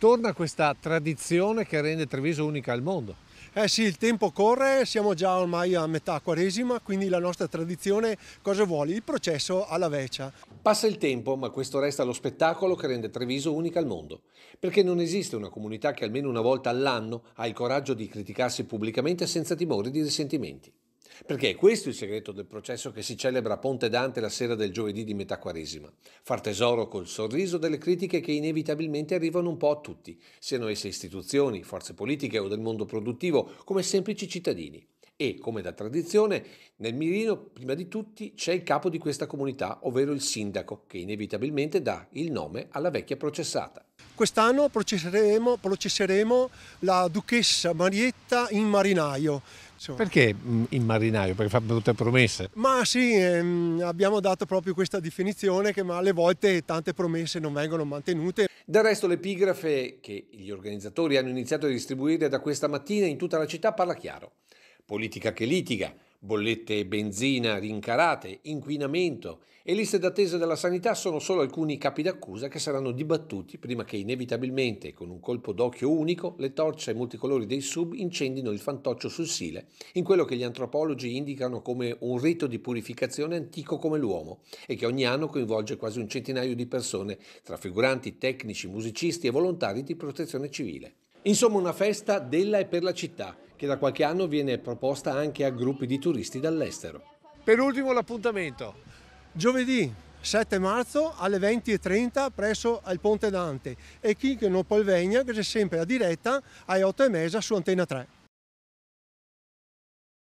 torna questa tradizione che rende Treviso unica al mondo. Eh sì, il tempo corre, siamo già ormai a metà quaresima, quindi la nostra tradizione cosa vuole? Il processo alla veccia. Passa il tempo, ma questo resta lo spettacolo che rende Treviso unica al mondo, perché non esiste una comunità che almeno una volta all'anno ha il coraggio di criticarsi pubblicamente senza timore di risentimenti. Perché è questo il segreto del processo che si celebra a Ponte Dante la sera del giovedì di metà Quaresima. Far tesoro col sorriso delle critiche che inevitabilmente arrivano un po' a tutti, siano esse istituzioni, forze politiche o del mondo produttivo, come semplici cittadini. E, come da tradizione, nel mirino prima di tutti c'è il capo di questa comunità, ovvero il sindaco, che inevitabilmente dà il nome alla vecchia processata. Quest'anno processeremo, processeremo la duchessa Marietta in marinaio Insomma. Perché mm, il marinaio? Perché fa brutte promesse? Ma sì, ehm, abbiamo dato proprio questa definizione che ma alle volte tante promesse non vengono mantenute. Del resto l'epigrafe che gli organizzatori hanno iniziato a distribuire da questa mattina in tutta la città parla chiaro. Politica che litiga, Bollette e benzina rincarate, inquinamento e liste d'attesa della sanità sono solo alcuni capi d'accusa che saranno dibattuti prima che inevitabilmente, con un colpo d'occhio unico, le torce multicolori dei sub incendino il fantoccio sul Sile, in quello che gli antropologi indicano come un rito di purificazione antico come l'uomo e che ogni anno coinvolge quasi un centinaio di persone, tra figuranti, tecnici, musicisti e volontari di protezione civile. Insomma una festa della e per la città che da qualche anno viene proposta anche a gruppi di turisti dall'estero. Per ultimo l'appuntamento, giovedì 7 marzo alle 20.30 presso il Ponte Dante e chi che non può venire che c'è sempre la diretta alle 8.30 su Antena 3.